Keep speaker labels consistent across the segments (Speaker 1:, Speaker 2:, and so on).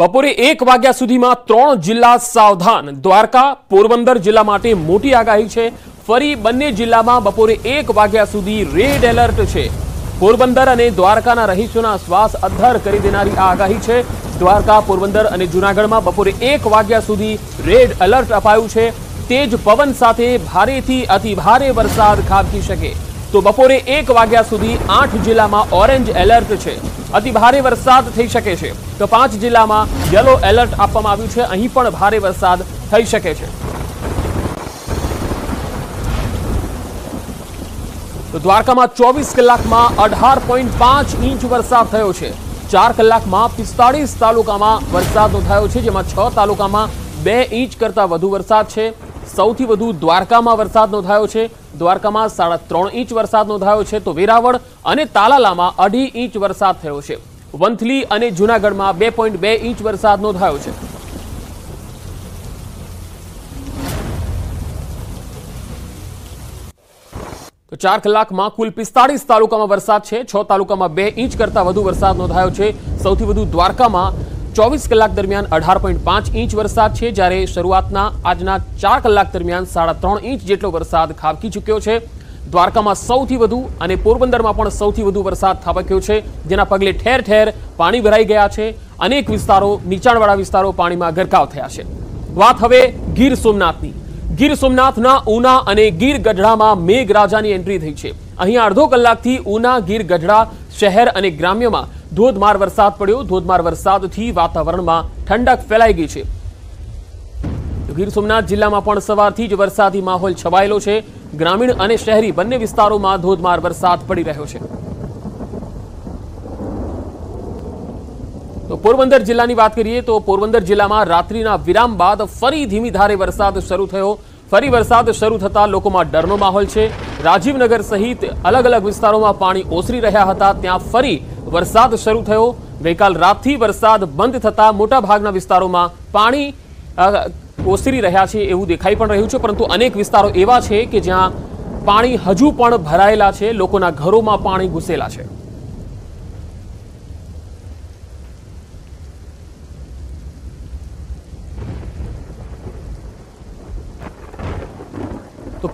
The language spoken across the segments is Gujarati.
Speaker 1: બપોરે એક વાગ્યા સુધીમાં ત્રણ જિલ્લા સાવધાન દ્વારકા પોરબંદર જિલ્લા માટે મોટી આગાહી છે ફરી બંને જિલ્લામાં બપોરે એક વાગ્યા સુધી રેડ એલર્ટ છે પોરબંદર અને દ્વારકાના રહીશોના શ્વાસ અદ્ધર કરી દેનારી આ આગાહી છે દ્વારકા પોરબંદર અને જૂનાગઢમાં બપોરે એક વાગ્યા સુધી રેડ એલર્ટ અપાયું છે તેજ પવન સાથે ભારેથી અતિભારે વરસાદ ખાબકી શકે તો બપોરે એક વાગ્યા સુધી આઠ જિલ્લામાં ઓરેન્જ એલર્ટ છે અતિ ભારે વરસાદ થઈ શકે છે તો પાંચ જિલ્લામાં યલો એલર્ટ આપવામાં આવ્યું છે અહીં પણ ભારે વરસાદ થઈ શકે છે તો દ્વારકામાં ચોવીસ કલાકમાં અઢાર પોઈન્ટ પાંચ ઇંચ વરસાદ થયો છે ચાર કલાકમાં પિસ્તાળીસ તાલુકામાં વરસાદ નોંધાયો છે જેમાં છ તાલુકામાં બે ઇંચ કરતા વધુ વરસાદ છે સૌથી વધુ દ્વારકામાં વરસાદ નોંધાયો છે દ્વારકામાં સાડા ત્રણ ઇંચ વરસાદ નોંધાયો છે તો વેરાવળ અને તાલાલામાં અઢી ઇંચ વરસાદ થયો છે વંથલી અને જૂનાગઢમાં બે પોઈન્ટ બે ઇંચ વરસાદ નોંધાયો છે ચાર કલાકમાં કુલ પિસ્તાળીસ તાલુકામાં વરસાદ છે છ તાલુકામાં બે ઇંચ કરતા વધુ વરસાદ નોંધાયો છે સૌથી વધુ દ્વારકામાં ચોવીસ કલાક દરમિયાન અઢાર પોઈન્ટ પાંચ ઇંચ વરસાદ છે જ્યારે શરૂઆતના આજના ચાર કલાક દરમિયાન સાડા ત્રણ ઇંચ જેટલો વરસાદ ખાબકી ચૂક્યો છે દ્વારકામાં સૌથી વધુ અને પોરબંદરમાં પણ સૌથી વધુ વરસાદ ખાબક્યો છે જેના પગલે ઠેર ઠેર પાણી ભરાઈ ગયા છે અનેક વિસ્તારો નીચાણવાળા વિસ્તારો પાણીમાં ગરકાવ થયા છે વાત હવે ગીર સોમનાથની ગીર સોમનાથના ઉના અને ગીર ગઢડામાં મેઘરાજાની એન્ટ્રી થઈ છે અહીં અડધો કલાકથી ઉના ગીર ગઢડા શહેર અને ગ્રામ્યમાં ધોધમાર વરસાદ પડ્યો ધોધમાર વરસાદથી વાતાવરણમાં ઠંડક ફેલાઈ ગઈ છે ગીર સોમનાથ જિલ્લામાં પણ સવારથી જ વરસાદી માહોલ છવાયેલો છે ગ્રામીણ અને શહેરી બંને વિસ્તારોમાં ધોધમાર વરસાદ પડી રહ્યો છે તો પોરબંદર જિલ્લાની વાત કરીએ તો પોરબંદર જિલ્લામાં રાત્રિના વિરામ બાદ ફરી ધીમી ધારે વરસાદ શરૂ થયો ફરી વરસાદ શરૂ થતાં લોકોમાં ડરનો માહોલ છે રાજીવનગર સહિત અલગ અલગ વિસ્તારોમાં પાણી ઓસરી રહ્યા હતા ત્યાં ફરી વરસાદ શરૂ થયો ગઈકાલ રાતથી વરસાદ બંધ થતાં મોટાભાગના વિસ્તારોમાં પાણી ઓસરી રહ્યા છે એવું દેખાઈ પણ રહ્યું છે પરંતુ અનેક વિસ્તારો એવા છે કે જ્યાં પાણી હજુ પણ ભરાયેલા છે લોકોના ઘરોમાં પાણી ઘૂસેલા છે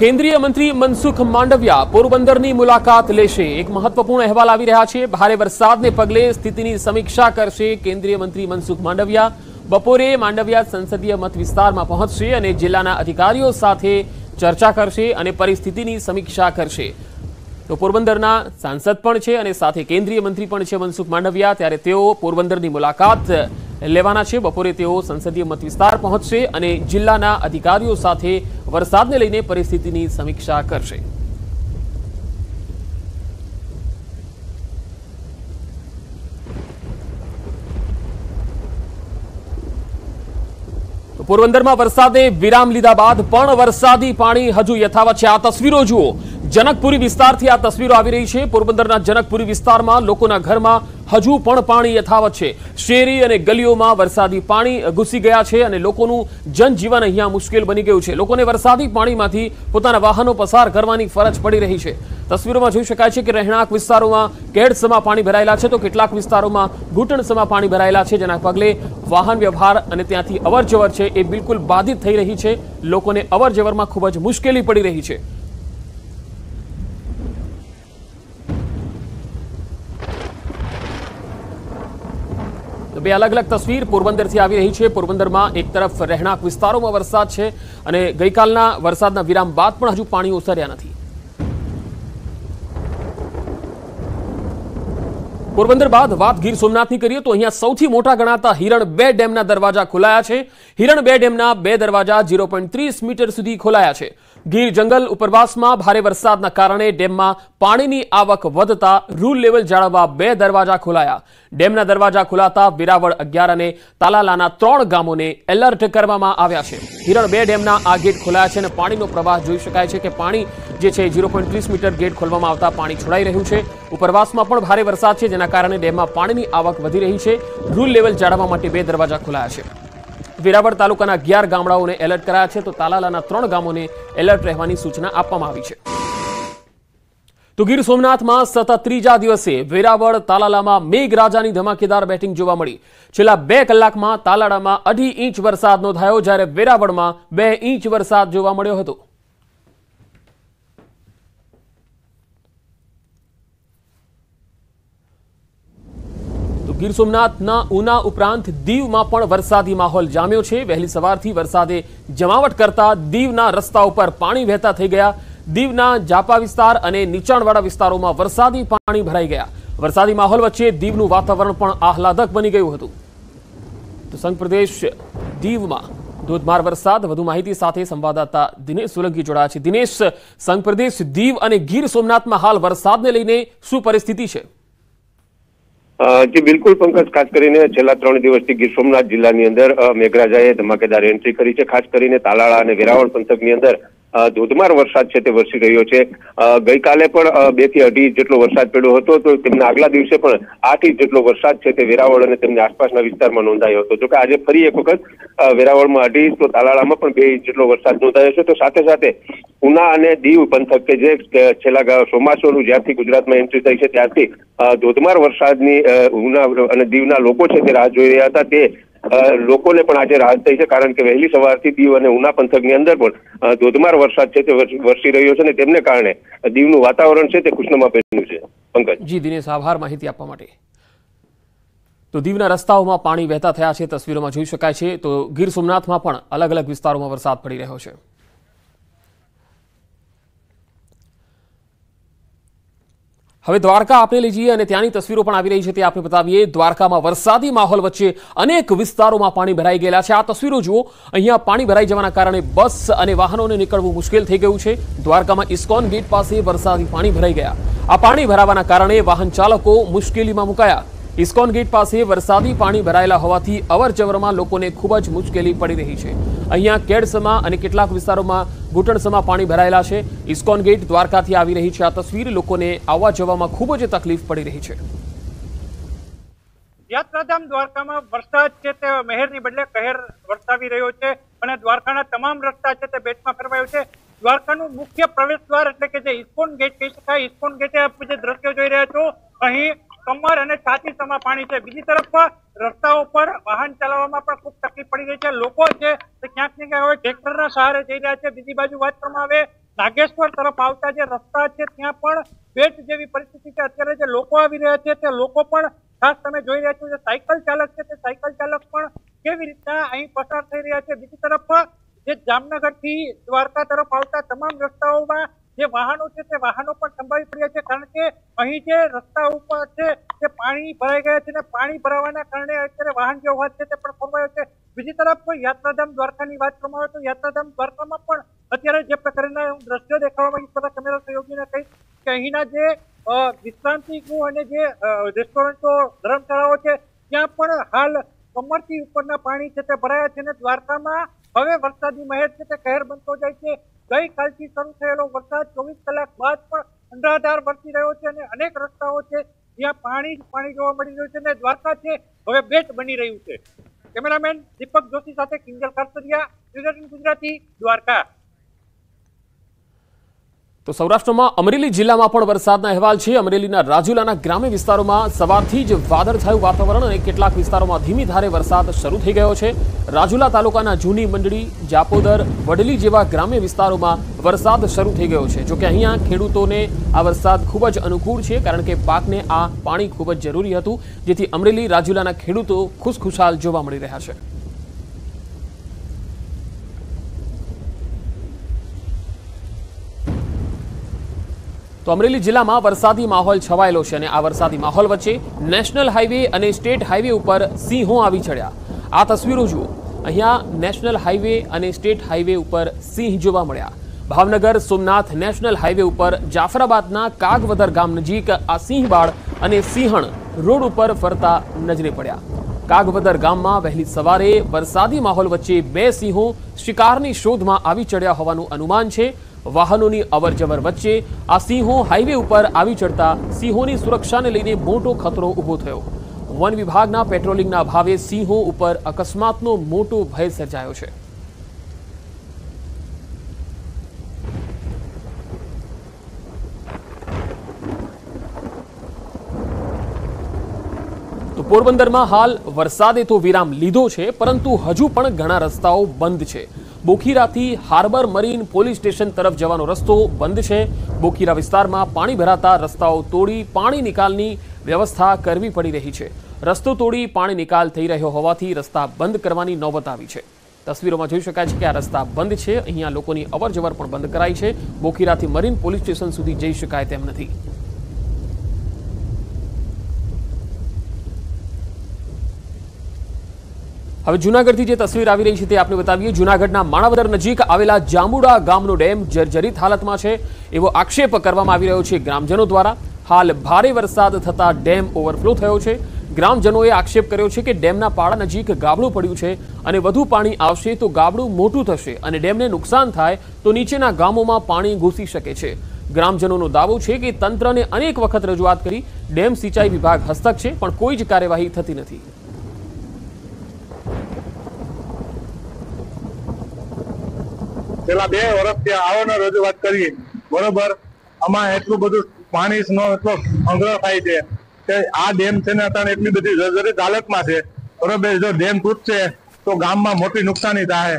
Speaker 1: કેન્દ્રીય મંત્રી મનસુખ માંડવિયા પોરબંદરની મુલાકાત લેશે એક મહત્વપૂર્ણ અહેવાલ આવી રહ્યા છે ભારે વરસાદને પગલે સ્થિતિની સમીક્ષા કરશે કેન્દ્રીય મંત્રી મનસુખ માંડવિયા બપોરે માંડવિયા સંસદીય મત વિસ્તારમાં પહોંચશે અને જિલ્લાના અધિકારીઓ સાથે ચર્ચા કરશે અને પરિસ્થિતિની સમીક્ષા કરશે તો પોરબંદરના સાંસદ પણ છે અને સાથે કેન્દ્રીય મંત્રી પણ છે મનસુખ માંડવિયા ત્યારે તેઓ પોરબંદરની મુલાકાત લેવાના છે બપોરે તેઓ સંસદીય મત વિસ્તાર પહોંચશે અને જિલ્લાના અધિકારીઓ સાથે વરસાદને લઈને પરિસ્થિતિની સમીક્ષા કરશે પોરબંદરમાં વરસાદે વિરામ લીધા બાદ પણ વરસાદી પાણી હજુ યથાવત છે આ તસવીરો જુઓ જનકપુરી વિસ્તારથી આ તસવીરો આવી રહી છે પોરબંદરના જનકપુરી વિસ્તારમાં લોકોના ઘરમાં હજુ પણ પાણી યથાવત છે શેરી અને ગલીઓમાં વરસાદી પાણી ઘૂસી ગયા છે અને લોકોનું જનજીવન અહીંયા મુશ્કેલ બની ગયું છે લોકોને વરસાદી પાણીમાંથી પોતાના વાહનો પસાર કરવાની ફરજ પડી રહી છે તસવીરોમાં જોઈ શકાય છે કે રહેણાંક વિસ્તારોમાં કેડસમાં પાણી ભરાયેલા છે તો કેટલાક વિસ્તારોમાં ઘૂંટણસમાં પાણી ભરાયેલા છે જેના પગલે વાહન વ્યવહાર અને ત્યાંથી અવરજવર છે એ બિલકુલ બાધિત થઈ રહી છે લોકોને અવરજવરમાં ખૂબ જ મુશ્કેલી પડી રહી છે તો બે અલગ અલગ તસવીર પોરબંદરથી આવી રહી છે પોરબંદરમાં એક તરફ રહેણાંક વિસ્તારોમાં વરસાદ છે અને ગઈકાલના વરસાદના વિરામ બાદ પણ હજુ પાણી ઓસર્યા નથી પોરબંદર બાદ વાત ગીર સોમનાથની કરીએ તો અહીંયા સૌથી મોટા ગણાતા હિરણ બે ડેમના દરવાજા ખોલાયા છે હિરણ બે ડેમના બે દરવાજા ઝીરો મીટર સુધી ખોલાયા છે ગીર જંગલ ઉપરવાસમાં ભારે વરસાદના કારણે ડેમમાં પાણીની આવક વધતા રૂલ લેવલ જાળવવા બે દરવાજા ખોલાયા ડેમના દરવાજા ખોલાતા વિરાવળ અગિયાર અને તાલાલાના ત્રણ ગામોને એલર્ટ કરવામાં આવ્યા છે હિરણ બે ડેમના આ ગેટ ખોલાયા છે અને પાણીનો પ્રવાહ જોઈ શકાય છે કે પાણી જે છે ઝીરો મીટર ગેટ ખોલવામાં આવતા પાણી છોડાઈ રહ્યું છે ઉપરવાસમાં પણ ભારે વરસાદ છે જેના કારણે ડેમમાં પાણીની આવક વધી રહી છે રૂલ લેવલ જાળવવા માટે બે દરવાજા ખોલાયા છે વેરાવળ તાલુકાના અગિયાર ગામડાઓને એલર્ટ કરાયા છે તો તાલાલાના ત્રણ ગામોને એલર્ટ રહેવાની સૂચના આપવામાં આવી છે તો ગીર સોમનાથમાં સતત ત્રીજા દિવસે વેરાવળ તાલાલામાં મેઘરાજાની ધમાકેદાર બેટિંગ જોવા મળી છેલ્લા બે કલાકમાં તાલાડામાં અઢી ઇંચ વરસાદ નોંધાયો જ્યારે વેરાવળમાં બે ઇંચ વરસાદ જોવા મળ્યો હતો ગીર સોમનાથના ઉના ઉપરાંત દીવમાં પણ વરસાદી માહોલ જામ્યો છે વહેલી સવારથી વરસાદે જમાવટ કરતા દીવના રસ્તા ઉપર પાણી વહેતા થઈ ગયા દીવના જાપા વિસ્તાર અને નીચાણવાળા વિસ્તારોમાં વરસાદી પાણી ભરાઈ ગયા વરસાદી માહોલ વચ્ચે દીવનું વાતાવરણ પણ આહલાદક બની ગયું હતું તો સંઘ દીવમાં ધોધમાર વરસાદ વધુ માહિતી સાથે સંવાદદાતા દિનેશ સોલંકી જોડાયા છે દિનેશ સંઘ દીવ અને ગીર સોમનાથમાં હાલ વરસાદને લઈને શું પરિસ્થિતિ છે જી બિલકુલ પંકજ ખાસ કરીને છેલ્લા ત્રણ દિવસથી ગીર સોમનાથ જિલ્લાની અંદર મેઘરાજાએ ધમાકેદાર એન્ટ્રી કરી છે ખાસ કરીને તાલાળા અને વેરાવળ પંથકની અંદર ધોધમાર વરસાદ છે તે વરસી રહ્યો છે ગઈકાલે પણ બે થી અઢી જેટલો વરસાદ પડ્યો હતો તો તેમના આગલા દિવસે પણ આઠ ઇંચ જેટલો વરસાદ છે તે વેરાવળ અને તેમની આસપાસના વિસ્તારમાં નોંધાયો હતો જોકે આજે ફરી એક વખત વેરાવળમાં અઢી ઇંચ તો તાલાળામાં પણ બે ઇંચ જેટલો વરસાદ નોંધાયો છે તો સાથે સાથે ઉના અને દીવ પંથક કે જે છેલ્લા ચોમાસુનું જ્યારથી ગુજરાતમાં એન્ટ્રી
Speaker 2: થઈ છે ત્યારથી ધોધમાર વરસાદની ઉના અને દીવના લોકો છે તે રાહ જોઈ રહ્યા હતા તે લોકોને પણ આજે રાહત થઈ છે કારણ કે વહેલી સવારથી દીવ અને ઉના પંથકની અંદર પણ
Speaker 1: ધોધમાર વરસાદ છે તે વરસી રહ્યો છે અને તેમને કારણે દીવનું વાતાવરણ છે તે ખુશનુમા બન્યું છે પંકજ જી દિનેશ આભાર માહિતી આપવા માટે તો દીવના રસ્તાઓમાં પાણી વહેતા થયા છે તસવીરોમાં જોઈ શકાય છે તો ગીર સોમનાથમાં પણ અલગ અલગ વિસ્તારોમાં વરસાદ પડી રહ્યો છે હવે દ્વારકા આપણે લઈ જઈએ અને ત્યાંની તસવીરો પણ આવી રહી છે તે આપણે બતાવીએ દ્વારકામાં વરસાદી માહોલ વચ્ચે અનેક વિસ્તારોમાં પાણી ભરાઈ ગયેલા છે આ તસવીરો જુઓ અહીંયા પાણી ભરાઈ જવાના કારણે બસ અને વાહનોને નીકળવું મુશ્કેલ થઈ ગયું છે દ્વારકામાં ઇસ્કોન ગેટ પાસે વરસાદી પાણી ભરાઈ ગયા આ પાણી ભરાવાના કારણે વાહન ચાલકો મુશ્કેલીમાં મુકાયા ઇસ્કોન ગેટ પાસે વરસાદી પાણી ભરાયેલા હોવાથી અવરજવરમાં લોકોને ખૂબ જ મુશ્કેલી પડી રહી છે અહીંયા કેડસમાં અને કેટલાક વિસ્તારોમાં ઘૂંટણસમા પાણી ભરાયેલા છે ઇસ્કોન ગેટ દ્વારકાથી આવી રહી છે આ તસવીર લોકોને આવવા જવામાં ખૂબ જ તકલીફ પડી રહી છે
Speaker 2: યાત્રાધામ દ્વારકામાં વરસાદ છે તે મહેરની બદલે કહેર વરસાવી રહ્યો છે અને દ્વારકાના તમામ રસ્તા છે તે બેટમાં ફેરવાયો છે દ્વારકાનું મુખ્ય પ્રવેશ દ્વાર એટલે કે જે ઇસ્કોન ગેટ કહી શકાય ઇસ્કોન ગેટે આપ જે દ્રશ્યો જોઈ રહ્યા છો અહીં કમર અને છાતી સમા પાણી છે બીજી તરફ રસ્તાઓ પર વાહન ચલાવવામાં પણ ખૂબ તકલીફ પડી રહી છે લોકો છે તે ક્યાંક ને ક્યાંક હવે ટ્રેક્ટરના સહારે જઈ રહ્યા છે બીજી બાજુ વાત કરવામાં આવે નાગેશ્વર તરફ આવતા જે રસ્તા છે ત્યાં પણ બેટ જેવી પરિસ્થિતિ છે અત્યારે જે લોકો આવી રહ્યા છે તે લોકો પણ ખાસ તમે જોઈ રહ્યા છો જે સાયકલ ચાલક છે તે સાયકલ ચાલક પણ કેવી રીતના અહીં પસાર થઈ રહ્યા છે બીજી તરફ જે જામનગર થી દ્વારકા તરફ આવતા તમામ રસ્તાઓમાં જે વાહનો છે તે વાહનો પણ સંભાવી પડ્યા છે કારણ કે અહીં જે રસ્તા ઉપર છે તે પાણી ભરાઈ ગયા છે અને પાણી ભરાવાના કારણે અત્યારે વાહન વ્યવહાર છે તે પણ ખોરવાયો છે બીજી તરફ યાત્રાધામ દ્વારકાની વાત કરવામાં આવે તો યાત્રાધામ દ્વારકામાં પણ અત્યારે જે પ્રકારના દ્રશ્યો દેખાવામાં આવી બધા કેમેરા સહયોગીને કહી કે અહીંના જે વિશ્રાંતિ ગૃહ અને જે રેસ્ટોરન્ટો ધર્મશાળાઓ છે ત્યાં પણ હાલ કમરથી ઉપરના પાણી છે તે ભરાયા છે અને દ્વારકામાં હવે વરસાદની મહેર છે તે કહેર બનતો જાય છે ગઈકાલથી શરૂ થયેલો વરસાદ ચોવીસ કલાક બાદ પણ અંધાધાર વરસી રહ્યો છે અને અનેક રસ્તાઓ છે જ્યાં પાણી જ પાણી જોવા મળી રહ્યું છે અને દ્વારકા છે હવે બેટ બની રહ્યું છે કેમેરામેન દીપક જોશી સાથે કિંજલ કારતરિયા ગુજરાતી દ્વારકા
Speaker 1: સૌરાષ્ટ્રમાં અમરેલી જિલ્લામાં પણ વરસાદનો અહેવાલ છે અમરેલીના રાજુલાના ગ્રામીણ વિસ્તારોમાં સવારથી જ વાદળછાયું વાતાવરણ અને કેટલાક વિસ્તારોમાં ધીમી ધારે વરસાદ શરૂ થઈ ગયો છે રાજુલા તાલુકાના જૂની મંડડી જાપોદર વડલી જેવા ગ્રામીણ વિસ્તારોમાં વરસાદ શરૂ થઈ ગયો છે જો કે અહીંયા ખેડૂતોને આ વરસાદ ખૂબ જ અનુકૂળ છે કારણ કે પાકને આ પાણી ખૂબ જ જરૂરી હતું જેથી અમરેલી રાજુલાના ખેડૂતો ખુશખુશાલ જોવા મળી રહ્યા છે અમરેલી જિલ્લામાં વરસાદી માહોલ છવાયેલો છે અને આ વરસાદી માહોલ વચ્ચે નેશનલ હાઈવે અને સ્ટેટ હાઈવે ઉપર સિંહો આવી ચડ્યા આ તસવીરો જુઓ અહીંયા નેશનલ હાઈવે અને સ્ટેટ હાઈવે ઉપર સિંહ જોવા મળ્યા ભાવનગર સોમનાથ નેશનલ હાઈવે ઉપર જાફરાબાદના કાગવદર ગામ નજીક આ સિંહબાળ અને સિંહણ રોડ ઉપર ફરતા નજરે પડ્યા કાગવદર ગામમાં વહેલી સવારે વરસાદી માહોલ વચ્ચે બે સિંહો શિકારની શોધમાં આવી ચડ્યા હોવાનું અનુમાન છે વાહનોની અવરજવર વચ્ચે આ સિંહો હાઈવે ઉપર આવી ચડતા સિંહોની સુરક્ષાને લઈને મોટો ખતરો ઉભો થયો વન વિભાગના પેટ્રોલિંગના ભાવે સિંહો ઉપર અકસ્માતનો મોટો ભય સર્જાયો છે તો પોરબંદરમાં હાલ વરસાદે તો વિરામ લીધો છે પરંતુ હજુ પણ ઘણા રસ્તાઓ બંધ છે બોખીરાથી હાર્બર મરીન પોલીસ સ્ટેશન તરફ જવાનો રસ્તો બંધ છે બોખીરા વિસ્તારમાં પાણી ભરાતા રસ્તાઓ તોડી પાણી નિકાલની વ્યવસ્થા કરવી પડી રહી છે રસ્તો તોડી પાણી નિકાલ થઈ રહ્યો હોવાથી રસ્તા બંધ કરવાની નોબત આવી છે તસવીરોમાં જોઈ શકાય છે કે આ રસ્તા બંધ છે અહીંયા લોકોની અવરજવર પણ બંધ કરાઈ છે બોખીરાથી મરીન પોલીસ સ્ટેશન સુધી જઈ શકાય તેમ નથી હવે જુનાગઢથી જે તસવીર આવી રહી છે તે આપણે બતાવીએ જુનાગઢના માણાવદર નજીક આવેલા જાંબુડા ગામનો ડેમ જર્જરિત હાલતમાં છે એવો આક્ષેપ કરવામાં આવી રહ્યો છે ગ્રામજનો દ્વારા હાલ ભારે વરસાદ થતાં ડેમ ઓવરફ્લો થયો છે ગ્રામજનોએ આક્ષેપ કર્યો છે કે ડેમના પાળા નજીક ગાબડું પડ્યું છે અને વધુ પાણી આવશે તો ગાબડું મોટું થશે અને ડેમને નુકસાન થાય તો નીચેના ગામોમાં પાણી ઘૂસી શકે છે ગ્રામજનોનો દાવો છે કે તંત્રને અનેક વખત રજૂઆત કરી ડેમ સિંચાઈ વિભાગ હસ્તક છે પણ કોઈ જ કાર્યવાહી થતી નથી
Speaker 2: પેલા બે વર્ષથી આવોને રજૂઆત કરી બરોબર આમાં એટલું બધું પાણીનો એટલો સંગ્રહ થાય છે કે આ ડેમ છે ને અત્યારે એટલી બધી જર્જરિત હાલતમાં છે બરોબર જો ડેમ
Speaker 1: તૂટશે તો ગામમાં મોટી નુકસાની થાય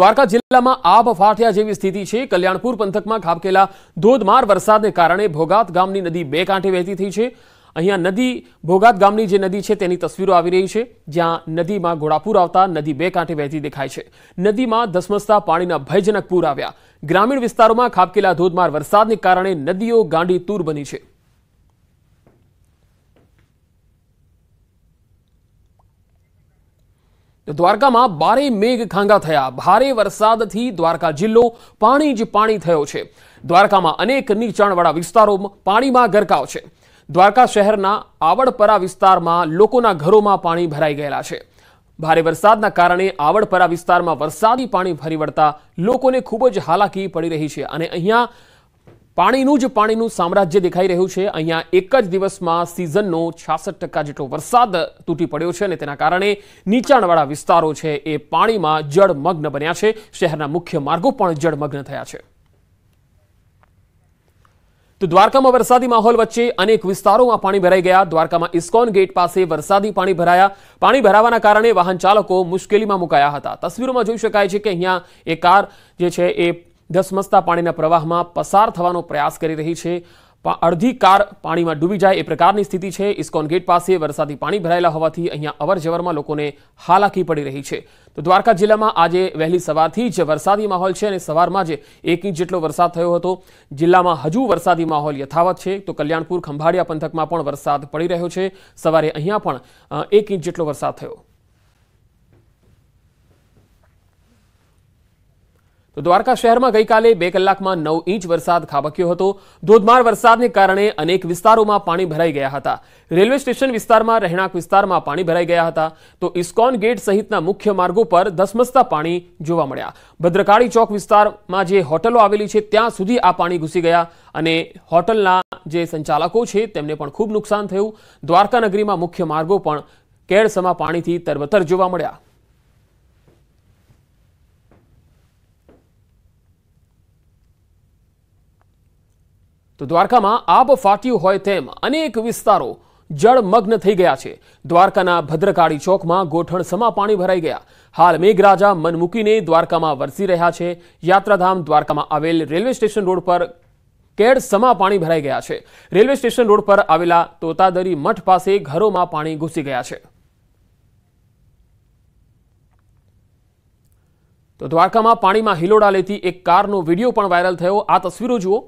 Speaker 1: દ્વારકા જિલ્લામાં આબ ફાટ્યા જેવી સ્થિતિ છે કલ્યાણપુર પંથકમાં ખાબકેલા ધોધમાર વરસાદને કારણે ભોગાત ગામની નદી બે કાંઠે વહેતી થઈ છે અહીંયા નદી ભોગાત ગામની જે નદી છે તેની તસવીરો આવી રહી છે જ્યાં નદીમાં ઘોડાપુર આવતા નદી બે કાંઠે વહેતી દેખાય છે નદીમાં ધસમસતા પાણીના ભયજનક પૂર આવ્યા ગ્રામીણ વિસ્તારોમાં ખાબકેલા ધોધમાર વરસાદને કારણે નદીઓ ગાંડી તૂર બની છે દ્વારકામાં બારે મેઘ ખાંગા થયા ભારે વરસાદથી દ્વારકા જિલ્લો પાણી જ પાણી થયો છે દ્વારકામાં અનેક નીચાણવાળા વિસ્તારોમાં પાણીમાં ગરકાવ છે દ્વારકા શહેરના આવડપરા વિસ્તારમાં લોકોના ઘરોમાં પાણી ભરાઈ ગયેલા છે ભારે વરસાદના કારણે આવડપરા વિસ્તારમાં વરસાદી પાણી ભરી વળતા લોકોને ખૂબ જ હાલાકી પડી રહી છે અને અહીંયા પાણીનું જ પાણીનું સામ્રાજ્ય દેખાઈ રહ્યું છે અહીંયા એક જ દિવસમાં સિઝનનો છાસઠ ટકા જેટલો વરસાદ તૂટી પડ્યો છે અને તેના કારણે નીચાણવાળા વિસ્તારો છે એ પાણીમાં જળમગ્ન બન્યા છે શહેરના મુખ્ય માર્ગો પણ જળમગ્ન થયા છે તો દ્વારકામાં વરસાદી માહોલ વચ્ચે અનેક વિસ્તારોમાં પાણી ભરાઈ ગયા દ્વારકામાં ઇસ્કોન ગેટ પાસે વરસાદી પાણી ભરાયા પાણી ભરાવાના કારણે વાહન ચાલકો મુશ્કેલીમાં મુકાયા હતા તસવીરોમાં જોઈ શકાય છે કે અહીંયા એ કાર જે છે એ ધસમસતા પાણીના પ્રવાહમાં પસાર થવાનો પ્રયાસ કરી રહી છે અડધી કાર પાણીમાં ડૂબી જાય એ પ્રકારની સ્થિતિ છે ઇસ્કોન ગેટ પાસે વરસાદી પાણી ભરાયેલા હોવાથી અહીંયા અવર જવરમાં લોકોને હાલાકી પડી રહી છે તો દ્વારકા જિલ્લામાં આજે વહેલી સવારથી જ વરસાદી માહોલ છે અને સવારમાં જ એક ઇંચ જેટલો વરસાદ થયો હતો જિલ્લામાં હજુ વરસાદી માહોલ યથાવત છે તો કલ્યાણપુર ખંભાળિયા પંથકમાં પણ વરસાદ પડી રહ્યો છે સવારે અહીંયા પણ એક ઇંચ જેટલો વરસાદ થયો તો દ્વારકા શહેરમાં ગઈકાલે બે કલાકમાં નવ ઇંચ વરસાદ ખાબક્યો હતો ધોધમાર વરસાદને કારણે અનેક વિસ્તારોમાં પાણી ભરાઈ ગયા હતા રેલવે સ્ટેશન વિસ્તારમાં રહેણાંક વિસ્તારમાં પાણી ભરાઈ ગયા હતા તો ઇસ્કોન ગેટ સહિતના મુખ્ય માર્ગો પર ધસમસતા પાણી જોવા મળ્યા ભદ્રકાળી ચોક વિસ્તારમાં જે હોટલો આવેલી છે ત્યાં સુધી આ પાણી ઘૂસી ગયા અને હોટલના જે સંચાલકો છે તેમને પણ ખૂબ નુકસાન થયું દ્વારકાનગરીમાં મુખ્ય માર્ગો પણ કેળસમા પાણીથી તરબતર જોવા મળ્યા તો દ્વારકામાં આબ ફાટ્યું હોય તેમ અનેક વિસ્તારો જળમગ્ન થઈ ગયા છે દ્વારકાના ભદ્રકાળી ચોકમાં ગોઠણ સમા પાણી ભરાઈ ગયા હાલ મેઘરાજા મન મૂકીને દ્વારકામાં વરસી રહ્યા છે યાત્રાધામ દ્વારકામાં આવેલ રેલવે સ્ટેશન રોડ પર કેડ સમા પાણી ભરાઈ ગયા છે રેલવે સ્ટેશન રોડ પર આવેલા તોતાદરી મઠ પાસે ઘરોમાં પાણી ઘૂસી ગયા છે તો દ્વારકામાં પાણીમાં હિલોડા લેતી એક કારનો વિડીયો પણ વાયરલ થયો આ તસવીરો જુઓ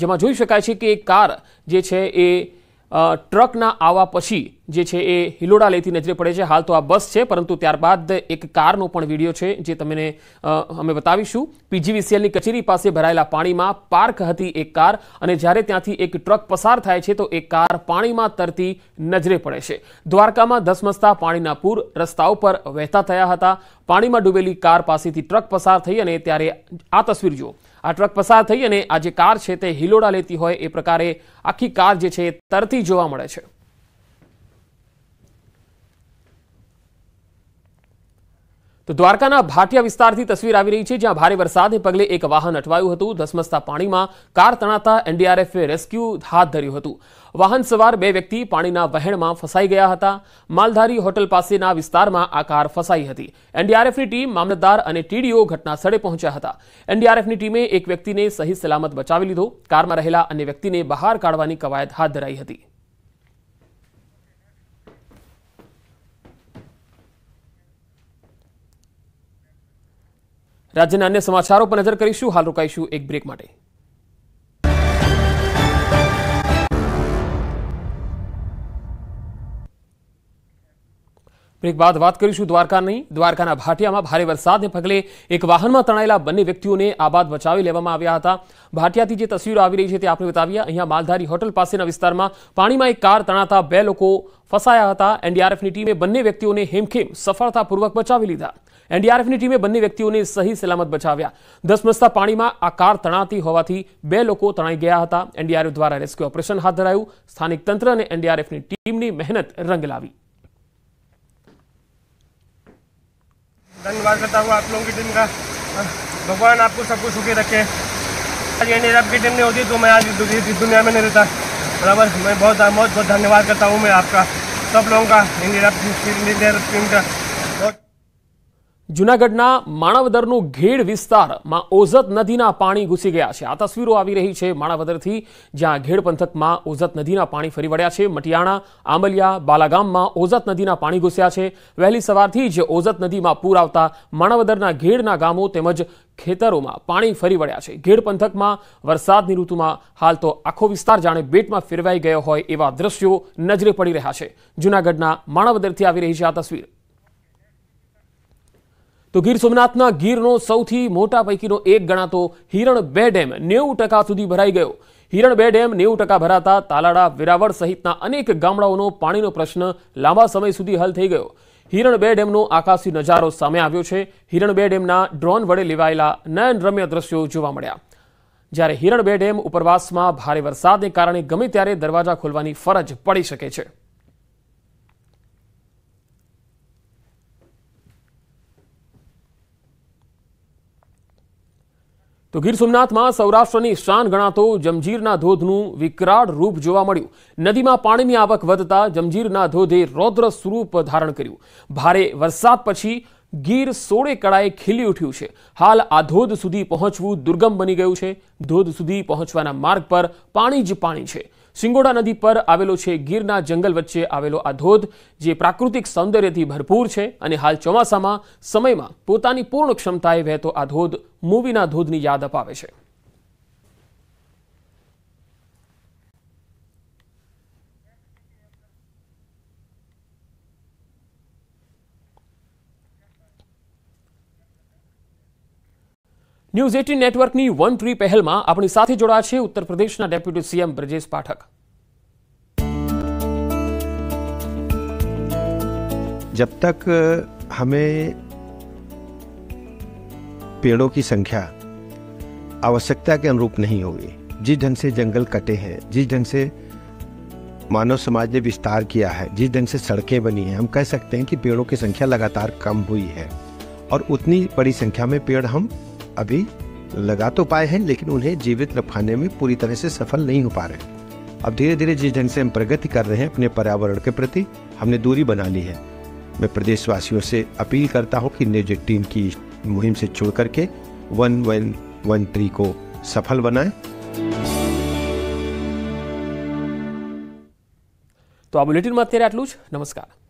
Speaker 1: જેમાં જોઈ શકાય છે કે કાર જે છે એ ટ્રકના આવવા પછી જે છે એ હિલોડા લેતી નજરે પડે છે હાલ તો આ બસ છે પરંતુ ત્યારબાદ એક કારનો પણ વિડીયો છે જે તમને અમે બતાવીશું પીજીવીસીએલની કચેરી પાસે ભરાયેલા પાણીમાં પાર્ક હતી એક કાર અને જ્યારે ત્યાંથી એક ટ્રક પસાર થાય છે તો એ કાર પાણીમાં તરતી નજરે પડે છે દ્વારકામાં ધસમસતા પાણીના પૂર રસ્તાઓ પર વહેતા થયા હતા પાણીમાં ડૂબેલી કાર પાસેથી ટ્રક પસાર થઈ અને ત્યારે આ તસવીર જુઓ આ ટ્રક પસાર થઈ અને આ જે કાર છે તે હિલોડા લેતી હોય એ પ્રકારે આખી કાર જે છે તરતી જોવા મળે છે દ્વારકાના ભાટિયા વિસ્તારથી તસવીર આવી રહી છે જ્યાં ભારે વરસાદને પગલે એક વાહન અટવાયું હતું ધસમસતા પાણીમાં કાર તણાતા એનડીઆરએફે રેસ્ક્યુ હાથ ધર્યું હતું વાહન સવાર બે વ્યક્તિ પાણીના વહેણમાં ફસાઈ ગયા હતા માલધારી હોટલ પાસેના વિસ્તારમાં આ કાર ફસાઈ હતી એનડીઆરએફની ટીમ મામલતદાર અને ટીડીઓ ઘટના સ્થળે પહોંચ્યા હતા એનડીઆરએફની ટીમે એક વ્યક્તિને સહી સલામત બચાવી લીધો કારમાં રહેલા અન્ય વ્યક્તિને બહાર કાઢવાની કવાયત હાથ ધરાઈ હતી રાજ્યના અન્ય સમાચારો પર નજર કરીશું હાલ રોકાઈશું એક બ્રેક માટે બ્રેક બાદ વાત કરીશું દ્વારકાની દ્વારકાના ભાટિયામાં ભારે વરસાદને પગલે એક વાહનમાં તણાયેલા બંને વ્યક્તિઓને આબાદ બચાવી લેવામાં આવ્યા હતા ભાટિયાથી જે તસવીરો આવી રહી છે તે આપણે બતાવીએ અહીંયા માલધારી હોટલ પાસેના વિસ્તારમાં પાણીમાં એક કાર તણાતા બે લોકો ફસાયા હતા એનડીઆરએફની ટીમે બંને વ્યક્તિઓને હેમખેમ સફળતાપૂર્વક બચાવી લીધા એનડીઆરએફની ટીમે બંને વ્યક્તિઓને સહી સલામત બચાવ્યા ધસમસતા પાણીમાં આ કાર તણાતી હોવાથી બે લોકો તણાઈ ગયા હતા એનડીઆરએફ દ્વારા રેસ્ક્યુ ઓપરેશન હાથ ધરાયું સ્થાનિક તંત્ર અને એનડીઆરએફની ટીમની મહેનત રંગ લાવી
Speaker 2: धन्यवाद करता हूँ आप लोगों की टीम का
Speaker 1: भगवान आपको सबको सुखी रखे आज एन एफ की टीम नहीं होती तो मैं आज इस दुनिया में नहीं रहता बराबर मैं बहुत बहुत बहुत धन्यवाद करता हूँ मैं आपका सब लोगों का
Speaker 2: इंडिया टीम का
Speaker 1: જુનાગઢના માણાવદરનું ઘેડ વિસ્તારમાં ઓઝત નદીના પાણી ઘૂસી ગયા છે આ તસવીરો આવી રહી છે માણાવદરથી જ્યાં ઘેડ પંથકમાં ઓઝત નદીના પાણી ફરી વળ્યા છે મટિયાણા આંબલિયા બાલાગામમાં ઓઝત નદીના પાણી ઘૂસ્યા છે વહેલી સવારથી જ ઓઝત નદીમાં પૂર આવતા માણાવદરના ઘેડના ગામો તેમજ ખેતરોમાં પાણી ફરી વળ્યા છે ઘેડ પંથકમાં વરસાદની ઋતુમાં હાલ તો આખો વિસ્તાર જાણે બેટમાં ફેરવાઈ ગયો હોય એવા દ્રશ્યો નજરે પડી રહ્યા છે જૂનાગઢના માણાવદરથી આવી રહી છે આ તસવીર તો ગીર સોમનાથના ગીરનો સૌથી મોટા પૈકીનો એક ગણાતો હિરણ બે ડેમ નેવું ટકા સુધી ભરાઈ ગયો હિરણ બે ડેમ નેવું ટકા ભરાતા તાલાડા વેરાવળ સહિતના અનેક ગામડાઓનો પાણીનો પ્રશ્ન લાંબા સમય સુધી હલ થઈ ગયો હિરણ બે ડેમનો આકાશી નજારો સામે આવ્યો છે હિરણ બે ડેમના ડ્રોન વડે લેવાયેલા નયનરમ્ય દ્રશ્યો જોવા મળ્યા જ્યારે હિરણ બે ડેમ ઉપરવાસમાં ભારે વરસાદને કારણે ગમે ત્યારે દરવાજા ખોલવાની ફરજ પડી શકે છે તો ગીર સોમનાથમાં સૌરાષ્ટ્રની શાન ગણાતો જમજીરના ધોધનું વિકરાળ રૂપ જોવા મળ્યું નદીમાં પાણીની આવક વધતા જમજીરના ધોધે રૌદ્ર સ્વરૂપ ધારણ કર્યું ભારે વરસાદ પછી ગીર સોળે કળાએ ખીલી ઉઠ્યું છે હાલ આ ધોધ સુધી પહોંચવું દુર્ગમ બની ગયું છે ધોધ સુધી પહોંચવાના માર્ગ પર પાણી જ પાણી છે સિંગોડા નદી પર આવેલો છે ગીરના જંગલ વચ્ચે આવેલો આ ધોધ જે પ્રાકૃતિક સૌંદર્યથી ભરપૂર છે અને હાલ ચોમાસામાં સમયમાં પોતાની પૂર્ણ ક્ષમતાએ વહેતો આ ધોધ મૂવીના ધોધની યાદ અપાવે છે ન્યૂઝ એટીન નેટવર્કની વન ટ્રી પહેલમાં આપણી સાથે જોડાયા છે उत्तर प्रदेश डेप्यूटी सीएम ब्रजेश पाठक
Speaker 2: जब तक हमें पेड़ों की संख्या आवश्यकता के अनुरूप नहीं होगी जिस ढंग से जंगल कटे हैं जिस ढंग से मानव समाज ने विस्तार किया है जिस ढंग से सड़कें बनी हैं हम कह सकते हैं कि पेड़ों की संख्या लगातार कम हुई है और उतनी बड़ी संख्या में पेड़ हम अभी लगा तो पाए हैं लेकिन उन्हें जीवित रखाने में पूरी तरह से सफल नहीं हो पा रहे अब धीरे धीरे जिस ढंग से हम प्रगति कर रहे हैं अपने पर्यावरण के प्रति हमने दूरी बना ली है मैं प्रदेशवासियों से अपील करता हूँ कि नेजेड टीम की मुहिम से छोड़ करके वन वन वन ट्री को सफल बनाए
Speaker 1: तो आप बुलेटिन અત્યારે આટલું જ नमस्कार